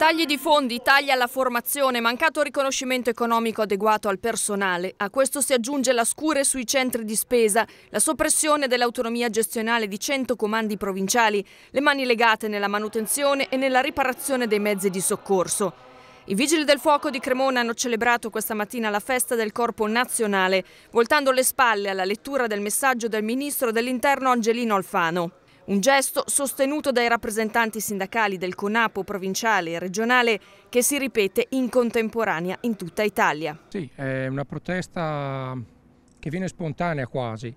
Tagli di fondi, tagli alla formazione, mancato riconoscimento economico adeguato al personale. A questo si aggiunge la scure sui centri di spesa, la soppressione dell'autonomia gestionale di 100 comandi provinciali, le mani legate nella manutenzione e nella riparazione dei mezzi di soccorso. I Vigili del Fuoco di Cremona hanno celebrato questa mattina la festa del Corpo Nazionale, voltando le spalle alla lettura del messaggio del Ministro dell'Interno Angelino Alfano. Un gesto sostenuto dai rappresentanti sindacali del CONAPO provinciale e regionale che si ripete in contemporanea in tutta Italia. Sì, è una protesta che viene spontanea quasi.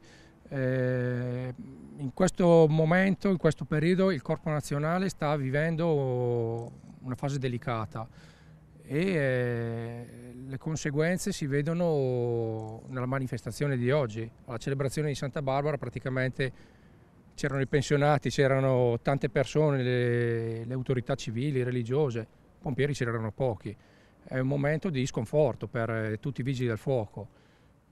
Eh, in questo momento, in questo periodo, il Corpo Nazionale sta vivendo una fase delicata e eh, le conseguenze si vedono nella manifestazione di oggi, alla celebrazione di Santa Barbara praticamente c'erano i pensionati, c'erano tante persone, le, le autorità civili, religiose, pompieri c'erano pochi. È un momento di sconforto per eh, tutti i vigili del fuoco.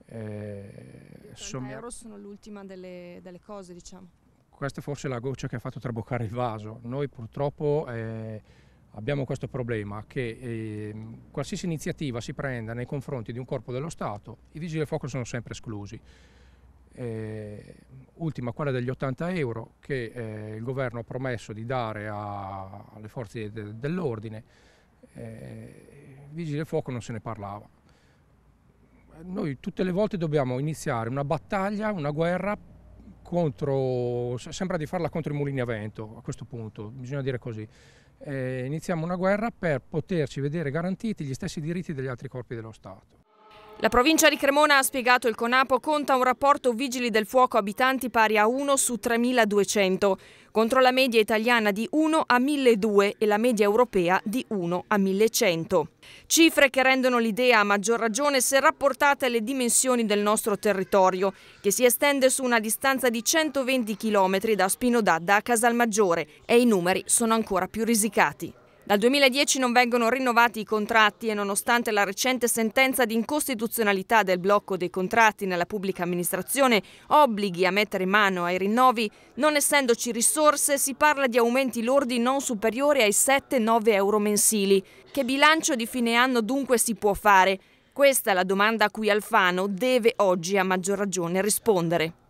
Eh, sommi... euro sono l'ultima delle, delle, cose, diciamo. Questa forse è la goccia che ha fatto traboccare il vaso. Noi purtroppo eh, abbiamo questo problema che eh, qualsiasi iniziativa si prenda nei confronti di un corpo dello Stato, i vigili del fuoco sono sempre esclusi eh, ultima quella degli 80 euro che eh, il governo ha promesso di dare a, alle forze de, dell'ordine, eh, vigile del fuoco non se ne parlava. Noi tutte le volte dobbiamo iniziare una battaglia, una guerra contro, sembra di farla contro i mulini a vento a questo punto, bisogna dire così. Eh, iniziamo una guerra per poterci vedere garantiti gli stessi diritti degli altri corpi dello Stato. La provincia di Cremona, ha spiegato il Conapo, conta un rapporto vigili del fuoco abitanti pari a 1 su 3.200, contro la media italiana di 1 a 1.200 e la media europea di 1 a 1.100. Cifre che rendono l'idea a maggior ragione se rapportate alle dimensioni del nostro territorio, che si estende su una distanza di 120 km da Spinodadda a Casalmaggiore e i numeri sono ancora più risicati. Dal 2010 non vengono rinnovati i contratti e nonostante la recente sentenza di incostituzionalità del blocco dei contratti nella pubblica amministrazione obblighi a mettere mano ai rinnovi, non essendoci risorse si parla di aumenti lordi non superiori ai 7-9 euro mensili. Che bilancio di fine anno dunque si può fare? Questa è la domanda a cui Alfano deve oggi a maggior ragione rispondere.